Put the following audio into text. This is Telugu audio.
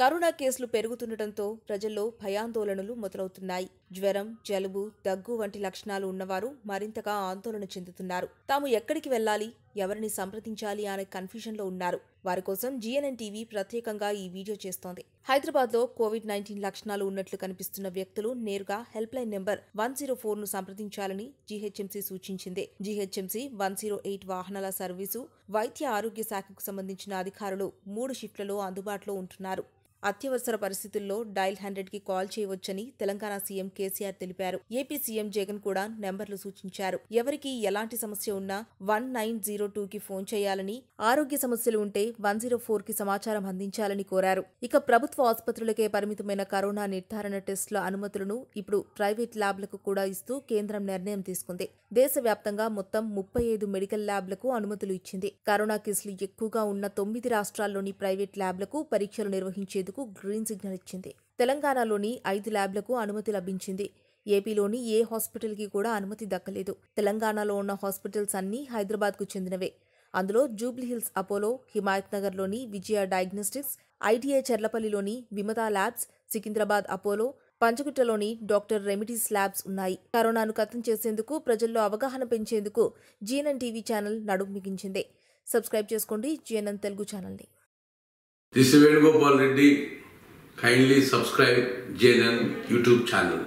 కరోనా కేసులు పెరుగుతుండటంతో ప్రజల్లో భయాందోళనలు మొదలవుతున్నాయి జ్వరం జలుబు దగ్గు వంటి లక్షణాలు ఉన్నవారు మరింతగా ఆందోళన చెందుతున్నారు తాము ఎక్కడికి వెళ్లాలి ఎవరిని సంప్రదించాలి అనే లో ఉన్నారు వారి కోసం జిఎన్ఎన్ టీవీ ప్రత్యేకంగా ఈ వీడియో చేస్తోంది హైదరాబాద్లో కోవిడ్ నైన్టీన్ లక్షణాలు ఉన్నట్లు కనిపిస్తున్న వ్యక్తులు నేరుగా హెల్ప్లైన్ నెంబర్ వన్ జీరో ఫోర్ను సంప్రదించాలని జీహెచ్ఎంసీ సూచించింది జీహెచ్ఎంసీ వన్ జీరో ఎయిట్ వాహనాల సర్వీసు వైద్య ఆరోగ్య శాఖకు సంబంధించిన అధికారులు మూడు షిఫ్ట్లలో అందుబాటులో ఉంటున్నారు అత్యవసర పరిస్థితుల్లో డైల్ హండ్రెడ్కి కాల్ చేయవచ్చని తెలంగాణ సీఎం కేసీఆర్ తెలిపారు ఏపీ సీఎం జగన్ కూడా నెంబర్లు సూచించారు ఎవరికి ఎలాంటి సమస్య ఉన్నా వన్ నైన్ జీరో టూకి ఫోన్ చేయాలని ఆరోగ్య సమస్యలు ఉంటే వన్ జీరో ఫోర్కి సమాచారం అందించాలని కోరారు ఇక ప్రభుత్వ ఆసుపత్రులకే పరిమితమైన కరోనా నిర్ధారణ టెస్టుల అనుమతులను ఇప్పుడు ప్రైవేట్ ల్యాబ్లకు కూడా ఇస్తూ కేంద్రం నిర్ణయం తీసుకుంది దేశవ్యాప్తంగా మొత్తం ముప్పై ఐదు మెడికల్ ల్యాబ్లకు అనుమతులు ఇచ్చింది కరోనా కేసులు ఎక్కువగా ఉన్న తొమ్మిది రాష్ట్రాల్లోని ప్రైవేట్ ల్యాబ్లకు పరీక్షలు నిర్వహించేది చేసేందుకు గ్రీన్ సిగ్నల్ ఇచ్చింది తెలంగాణలోని ఐదు ల్యాబ్లకు అనుమతి లభించింది ఏపీలోని ఏ హాస్పిటల్కి కూడా అనుమతి దక్కలేదు తెలంగాణలో ఉన్న హాస్పిటల్స్ అన్నీ హైదరాబాద్కు చెందినవే అందులో జూబ్లీహిల్స్ అపోలో హిమాయత్ నగర్లోని విజయ డయాగ్నోస్టిక్స్ ఐటీఐ చెర్లపల్లిలోని విమతా ల్యాబ్స్ సికింద్రాబాద్ అపోలో పంచగుట్టలోని డాక్టర్ రెమిడీస్ ల్యాబ్స్ ఉన్నాయి కరోనాను కథం చేసేందుకు ప్రజల్లో అవగాహన పెంచేందుకు జీఎన్ఎన్ టీవీ ఛానల్ నడుపు మిగించింది సబ్స్క్రైబ్ చేసుకోండి జీఎన్ఎన్ తెలుగు ఛానల్ని This is Venugopal Reddy. Kindly subscribe JNN YouTube channel.